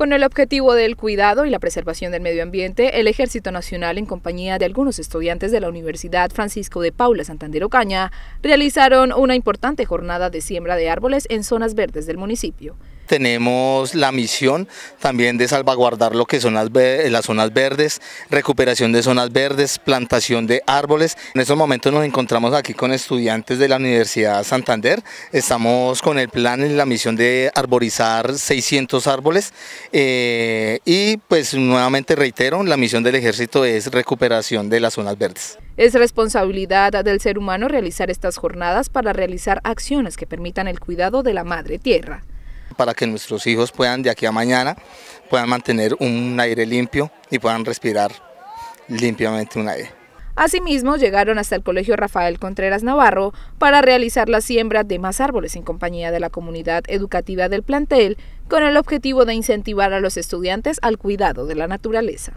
Con el objetivo del cuidado y la preservación del medio ambiente, el Ejército Nacional, en compañía de algunos estudiantes de la Universidad Francisco de Paula Santander Ocaña, realizaron una importante jornada de siembra de árboles en zonas verdes del municipio tenemos la misión también de salvaguardar lo que son eh, las, zonas verdes, recuperación de zonas verdes, plantación de árboles. En estos momentos nos encontramos aquí con estudiantes de la Universidad Santander. Estamos con el plan y la misión de arborizar 600 árboles eh, y pues nuevamente reitero, la misión del ejército es recuperación de las zonas verdes. Es responsabilidad del ser humano realizar estas jornadas para realizar acciones que permitan el cuidado de la madre tierra para que nuestros hijos puedan de aquí a mañana puedan mantener un aire limpio y puedan respirar limpiamente un aire. Asimismo, llegaron hasta el Colegio Rafael Contreras Navarro para realizar la siembra de más árboles en compañía de la comunidad educativa del plantel, con el objetivo de incentivar a los estudiantes al cuidado de la naturaleza.